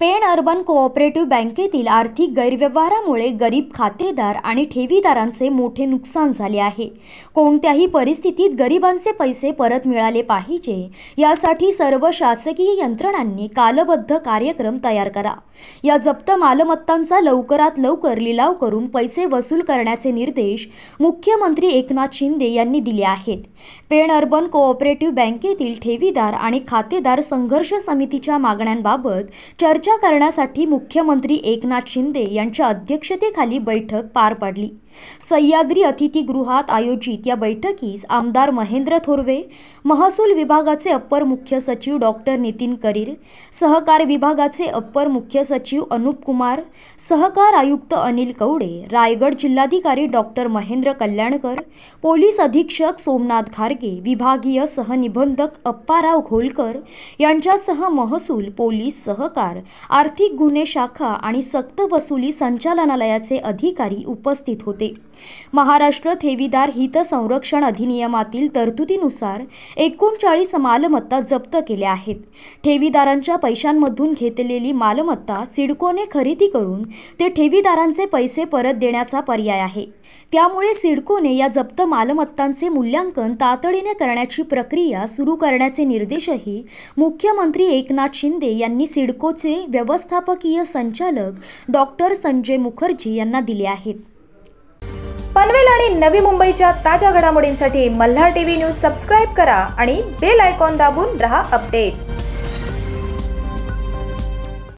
Pen urban cooperative बँकेतील आर्थिक गैरव्यवहारामुळे गरीब खातेदार आणि ठेवीदारांचे मोठे नुकसान झाले आहे कोणत्याही परिस्थितीत गरिबांचे पैसे परत मिळाले पाहिजे यासाठी सर्व शासकीय यंत्रणांनी कालबद्ध कार्यक्रम तयार करा या जप्त मालमत्तांचा लवकरात लवकर लिलाव करून पैसे वसूल करण्याचे निर्देश मुख्यमंत्री एकनाथ शिंदे यांनी दिले आहेत पेण अर्बन कोऑपरेटिव्ह बँकेतील ठेवीदार आणि खातेदार संघर्ष समितीच्या मागण्यांबाबत चर्चा चर्चा करण्यासाठी मुख्यमंत्री एकनाथ शिंदे यांच्या अध्यक्षतेखाली बैठक पार पडली सह्याद्री अतिथीगृहात आयोजित या बैठकीस आमदार महेंद्र थोरवे महसूल विभागाचे अप्पर मुख्य सचिव डॉक्टर नितीन करीर सहकार विभागाचे अप्पर मुख्य सचिव अनुप कुमार सहकार आयुक्त अनिल कवडे रायगड जिल्हाधिकारी डॉक्टर महेंद्र कल्याणकर पोलीस अधीक्षक सोमनाथ खारगे विभागीय सहनिबंधक अप्पाराव घोलकर यांच्यासह महसूल पोलीस सहकार आर्थिक गुन्हे शाखा आणि सक्त वसुली संचालनालयाचे अधिकारी उपस्थित होते महाराष्ट्र ठेवीदार हित संरक्षण अधिनियमातील तरतुदीनुसार एकोणचाळीस मालमत्ता जप्त केल्या आहेत ठेवीदारांच्या पैशांमधून घेतलेली मालमत्ता सिडकोने खरेदी करून ते ठेवीदारांचे पैसे परत देण्याचा पर्याय आहे त्यामुळे सिडकोने या जप्त मालमत्तांचे मूल्यांकन तातडीने करण्याची प्रक्रिया सुरू करण्याचे निर्देशही मुख्यमंत्री एकनाथ शिंदे यांनी सिडकोचे व्यवस्थापकीय संचालक डॉक्टर संजय मुखर्जी यांना दिले आहेत पनवेल आणि नवी मुंबईच्या ताज्या घडामोडींसाठी मल्हार टीव्ही न्यूज सबस्क्राईब करा आणि बेल आयकॉन दाबून रहा अपडेट